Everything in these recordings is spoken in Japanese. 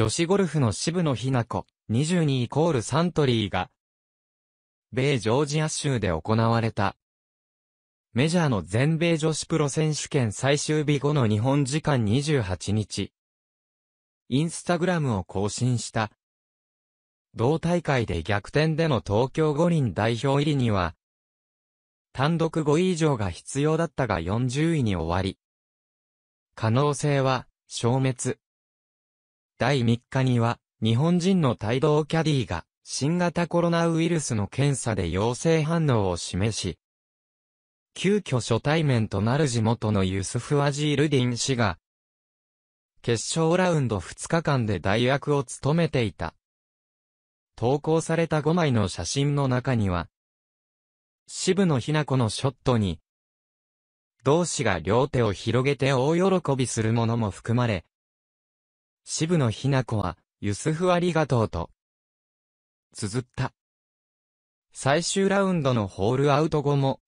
女子ゴルフの渋野日向子、22イコールサントリーが、米ジョージア州で行われた。メジャーの全米女子プロ選手権最終日後の日本時間28日、インスタグラムを更新した。同大会で逆転での東京五輪代表入りには、単独5位以上が必要だったが40位に終わり、可能性は消滅。第3日には、日本人の帯同キャディが、新型コロナウイルスの検査で陽性反応を示し、急遽初対面となる地元のユスフ・アジールディン氏が、決勝ラウンド2日間で代役を務めていた。投稿された5枚の写真の中には、渋野ひな子のショットに、同志が両手を広げて大喜びするものも含まれ、渋野日向子は、ユスフありがとうと、綴った。最終ラウンドのホールアウト後も、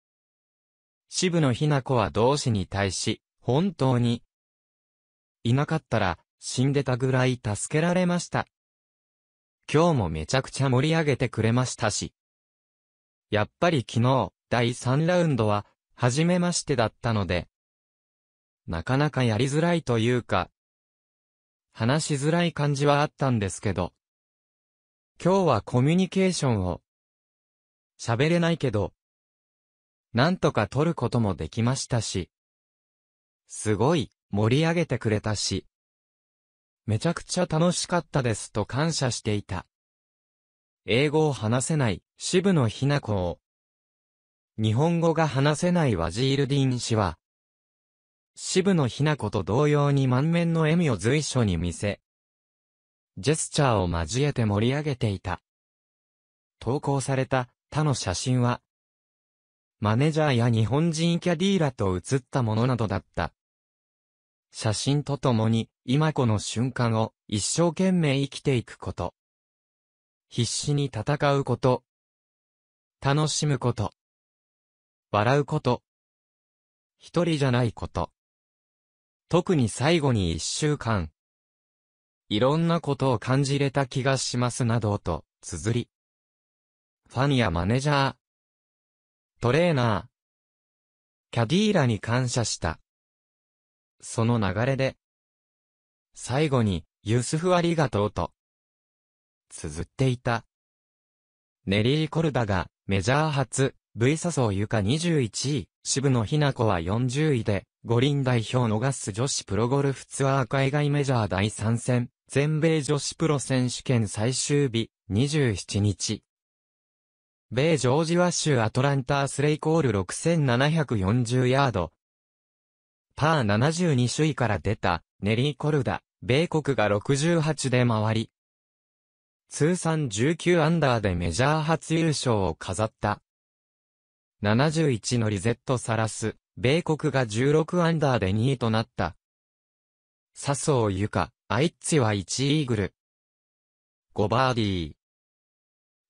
渋野日向子は同志に対し、本当に、いなかったら、死んでたぐらい助けられました。今日もめちゃくちゃ盛り上げてくれましたし。やっぱり昨日、第3ラウンドは、初めましてだったので、なかなかやりづらいというか、話しづらい感じはあったんですけど。今日はコミュニケーションを喋れないけど、なんとか取ることもできましたし、すごい盛り上げてくれたし、めちゃくちゃ楽しかったですと感謝していた。英語を話せない渋野ひな子を、日本語が話せないワジールディン氏は、渋野日向子と同様に満面の笑みを随所に見せ、ジェスチャーを交えて盛り上げていた。投稿された他の写真は、マネジャーや日本人キャディーらと写ったものなどだった。写真とともに、今この瞬間を一生懸命生きていくこと。必死に戦うこと。楽しむこと。笑うこと。一人じゃないこと。特に最後に一週間。いろんなことを感じれた気がしますなどと、綴り。ファンやマネジャー、トレーナー、キャディーらに感謝した。その流れで、最後に、ユスフありがとうと、綴っていた。ネリー・コルダが、メジャー初、V 笹生ゆか21位、渋野日向子は40位で、五輪代表のガス女子プロゴルフツアー海外メジャー第3戦、全米女子プロ選手権最終日、27日。米ジョージワ州アトランタースレイコール6740ヤード。パー72首位から出た、ネリー・コルダ、米国が68で回り。通算19アンダーでメジャー初優勝を飾った。71のリゼット・サラス、米国が16アンダーで2位となった。笹生ゆか、アイッツは1イーグル。5バーディー。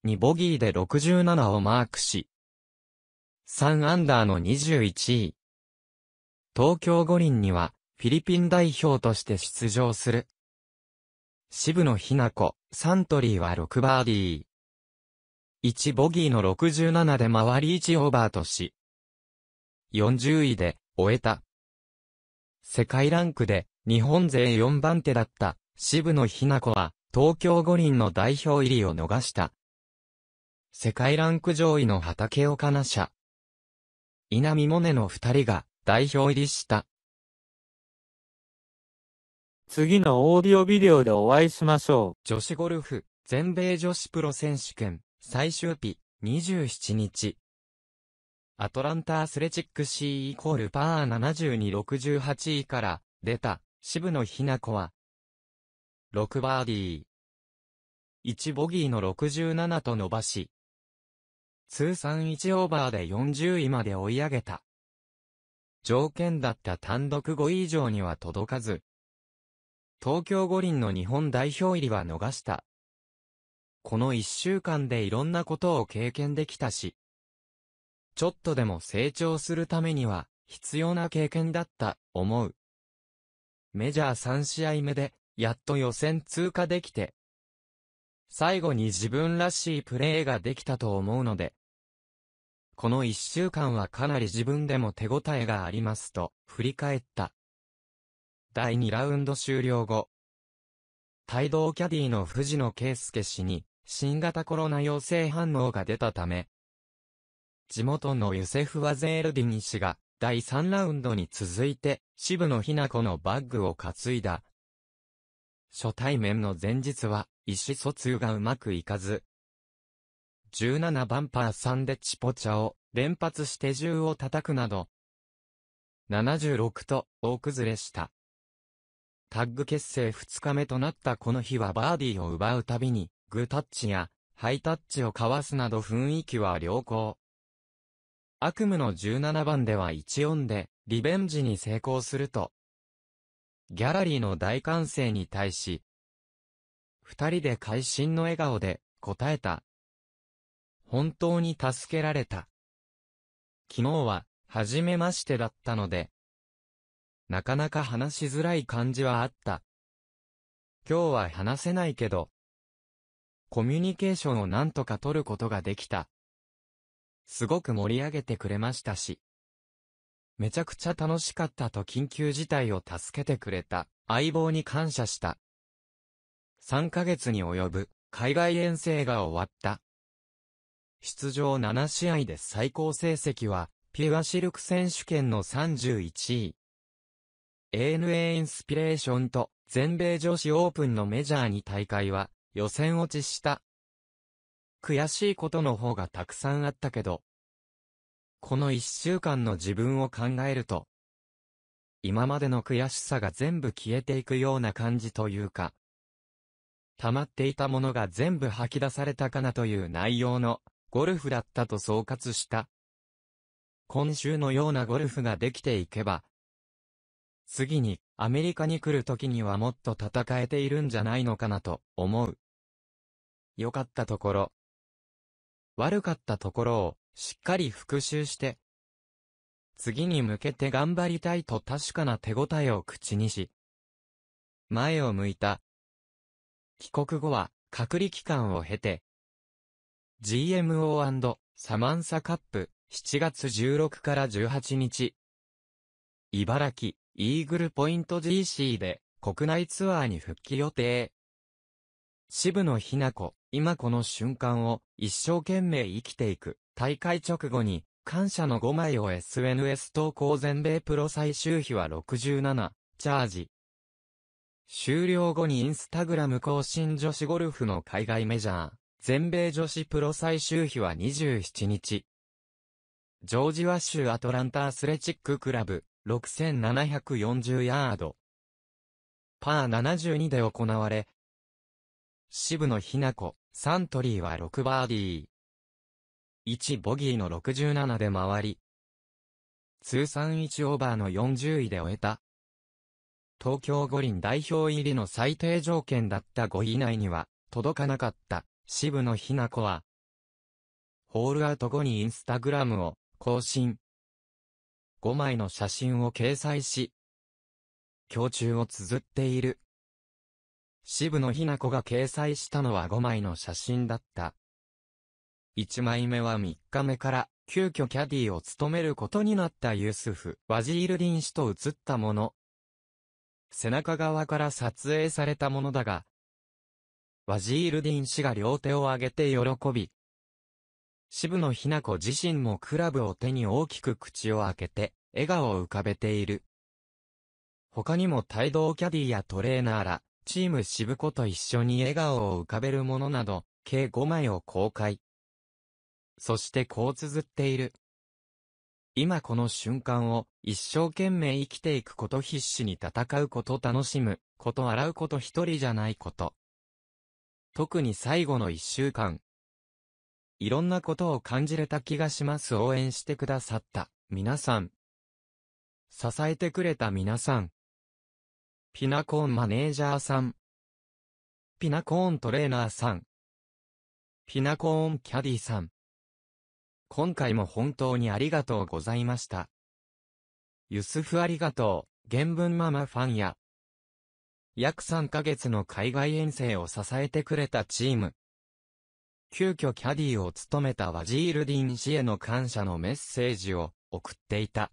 2ボギーで67をマークし、3アンダーの21位。東京五輪には、フィリピン代表として出場する。渋野日向子、サントリーは6バーディー。1ボギーの67で回り1オーバーとし、40位で終えた。世界ランクで日本勢4番手だった渋野日向子は東京五輪の代表入りを逃した。世界ランク上位の畑岡奈社。稲見萌寧の二人が代表入りした。次のオーディオビデオでお会いしましょう。女子ゴルフ全米女子プロ選手権最終日27日。アトランタ・アスレチック C イコールパー7268位から出た渋野日向子は6バーディー1ボギーの67と伸ばし通算1オーバーで40位まで追い上げた条件だった単独5位以上には届かず東京五輪の日本代表入りは逃したこの1週間でいろんなことを経験できたしちょっとでも成長するためには、必要な経験だった、思う。メジャー3試合目で、やっと予選通過できて、最後に自分らしいプレーができたと思うので、この一週間はかなり自分でも手応えがありますと、振り返った。第2ラウンド終了後、帯同キャディの藤野圭介氏に、新型コロナ陽性反応が出たため、地元のユセフ・ワゼールディニ氏が、第3ラウンドに続いて、渋野日向子のバッグを担いだ。初対面の前日は、意思疎通がうまくいかず、17番パー3でチポチャを連発して銃を叩くなど、76と大崩れした。タッグ結成2日目となったこの日はバーディーを奪うたびに、グータッチやハイタッチを交わすなど雰囲気は良好。悪夢の17番では1音で、リベンジに成功すると、ギャラリーの大歓声に対し、二人で会心の笑顔で答えた。本当に助けられた。昨日は、初めましてだったので、なかなか話しづらい感じはあった。今日は話せないけど、コミュニケーションを何とか取ることができた。すごく盛り上げてくれましたし、めちゃくちゃ楽しかったと緊急事態を助けてくれた相棒に感謝した。3ヶ月に及ぶ海外遠征が終わった。出場7試合で最高成績はピュアシルク選手権の31位。ANA インスピレーションと全米女子オープンのメジャーに大会は予選落ちした。悔しいことの方がたくさんあったけど、この一週間の自分を考えると、今までの悔しさが全部消えていくような感じというか、溜まっていたものが全部吐き出されたかなという内容のゴルフだったと総括した。今週のようなゴルフができていけば、次にアメリカに来る時にはもっと戦えているんじゃないのかなと思う。良かったところ、悪かったところを、しっかり復習して、次に向けて頑張りたいと確かな手応えを口にし、前を向いた。帰国後は、隔離期間を経て、GMO& サマンサカップ、7月16から18日、茨城、イーグルポイント GC で、国内ツアーに復帰予定。渋野日向子、今この瞬間を一生懸命生きていく。大会直後に、感謝の5枚を SNS 投稿全米プロ最終日は67、チャージ。終了後にインスタグラム更新女子ゴルフの海外メジャー、全米女子プロ最終日は27日。ジョージワ州アトランタアスレチッククラブ、6740ヤード。パー72で行われ、渋野日向子、サントリーは6バーディー。1ボギーの67で回り、通算1オーバーの40位で終えた。東京五輪代表入りの最低条件だった5位以内には、届かなかった、渋野日向子は、ホールアウト後にインスタグラムを、更新。5枚の写真を掲載し、胸中を綴っている。渋野日向子が掲載したのは5枚の写真だった。1枚目は3日目から急遽キャディを務めることになったユースフ・ワジールディン氏と写ったもの。背中側から撮影されたものだが、ワジールディン氏が両手を挙げて喜び、渋野日向子自身もクラブを手に大きく口を開けて、笑顔を浮かべている。他にも帯同キャディやトレーナーら、チーム渋子と一緒に笑顔を浮かべるものなど、計5枚を公開。そしてこう綴っている。今この瞬間を一生懸命生きていくこと必死に戦うこと楽しむこと洗うこと一人じゃないこと。特に最後の一週間。いろんなことを感じれた気がします応援してくださった皆さん。支えてくれた皆さん。ピナコーンマネージャーさん。ピナコーントレーナーさん。ピナコーンキャディさん。今回も本当にありがとうございました。ユスフありがとう、原文ママファンや、約3ヶ月の海外遠征を支えてくれたチーム。急遽キャディを務めたワジールディン氏への感謝のメッセージを送っていた。